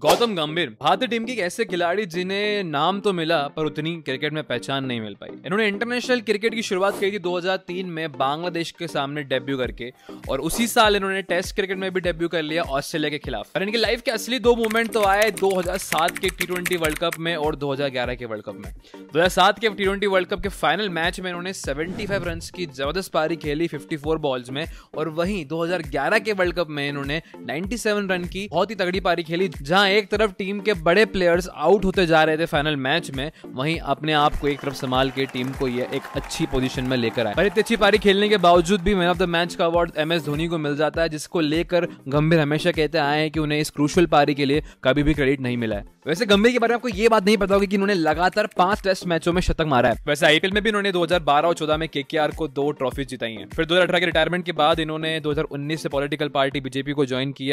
गौतम गंभीर भारतीय टीम के एक ऐसे खिलाड़ी जिन्हें नाम तो मिला पर उतनी क्रिकेट में पहचान नहीं मिल पाई इन्होंने इंटरनेशनल क्रिकेट की शुरुआत की थी 2003 में बांग्लादेश के सामने डेब्यू करके और उसी साल इन्होंने टेस्ट क्रिकेट में भी डेब्यू कर लिया ऑस्ट्रेलिया के खिलाफ और इनकी लाइफ के असली दो मूवमेंट तो आए दो के टी वर्ल्ड कप में और दो के वर्ल्ड कप में दो के टी वर्ल्ड कप के फाइनल मैच में इन्होंने सेवेंटी रन की जबरदस्त पारी खेली फिफ्टी बॉल्स में और वहीं दो के वर्ल्ड कप में इन्होंने 97 रन की बहुत ही तगड़ी पारी खेली जहां जहां एक तरफ टीम के बड़े प्लेयर्स आउट होते जा रहे थे फाइनल मैच में वहीं अपने आप को एक तरफ संभाल के टीम को ये एक अच्छी पोजीशन में लेकर आए पर इतनी अच्छी पारी खेलने के बावजूद भी मैन ऑफ द मैच का अवार्ड एम एस धोनी को मिल जाता है जिसको लेकर गंभीर हमेशा कहते आए हैं कि उन्हें इस क्रूशल पारी के लिए कभी भी क्रेडिट नहीं मिला है वैसे गंभीर के बारे में आपको ये बात नहीं पता होगी कि उन्होंने लगातार पांच टेस्ट मैचों में शतक मारा है वैसे आईपीएल में भी उन्होंने 2012 और 14 में केकेआर को दो ट्रॉफी जिताई हैं। फिर 2018 के रिटायरमेंट के बाद इन्होंने 2019 से पॉलिटिकल पार्टी बीजेपी को ज्वाइन किया